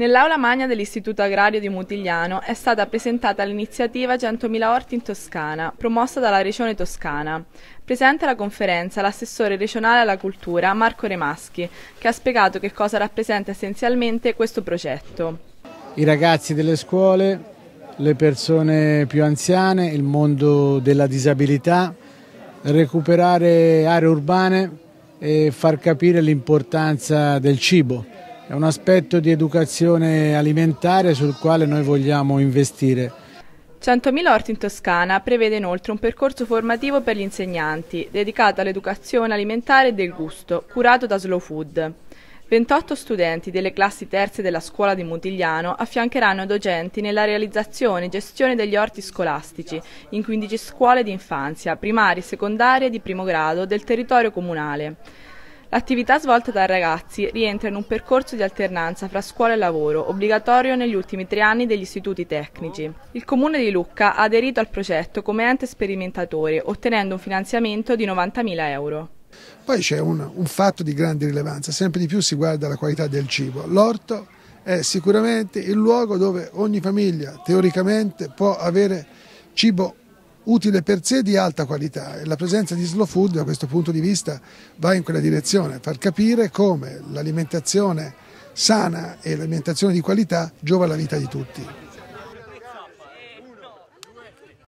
Nell'aula magna dell'Istituto Agrario di Mutigliano è stata presentata l'iniziativa 100.000 orti in Toscana, promossa dalla Regione Toscana. Presente alla conferenza l'assessore regionale alla cultura Marco Remaschi, che ha spiegato che cosa rappresenta essenzialmente questo progetto. I ragazzi delle scuole, le persone più anziane, il mondo della disabilità, recuperare aree urbane e far capire l'importanza del cibo è un aspetto di educazione alimentare sul quale noi vogliamo investire. 100.000 Orti in Toscana prevede inoltre un percorso formativo per gli insegnanti, dedicato all'educazione alimentare e del gusto, curato da Slow Food. 28 studenti delle classi terze della scuola di Mutigliano affiancheranno docenti nella realizzazione e gestione degli orti scolastici in 15 scuole di infanzia, primarie secondarie e di primo grado del territorio comunale. L'attività svolta dai ragazzi rientra in un percorso di alternanza fra scuola e lavoro, obbligatorio negli ultimi tre anni degli istituti tecnici. Il Comune di Lucca ha aderito al progetto come ente sperimentatore, ottenendo un finanziamento di 90.000 euro. Poi c'è un, un fatto di grande rilevanza, sempre di più si guarda la qualità del cibo. L'orto è sicuramente il luogo dove ogni famiglia teoricamente può avere cibo utile per sé di alta qualità e la presenza di slow food da questo punto di vista va in quella direzione, far capire come l'alimentazione sana e l'alimentazione di qualità giova alla vita di tutti.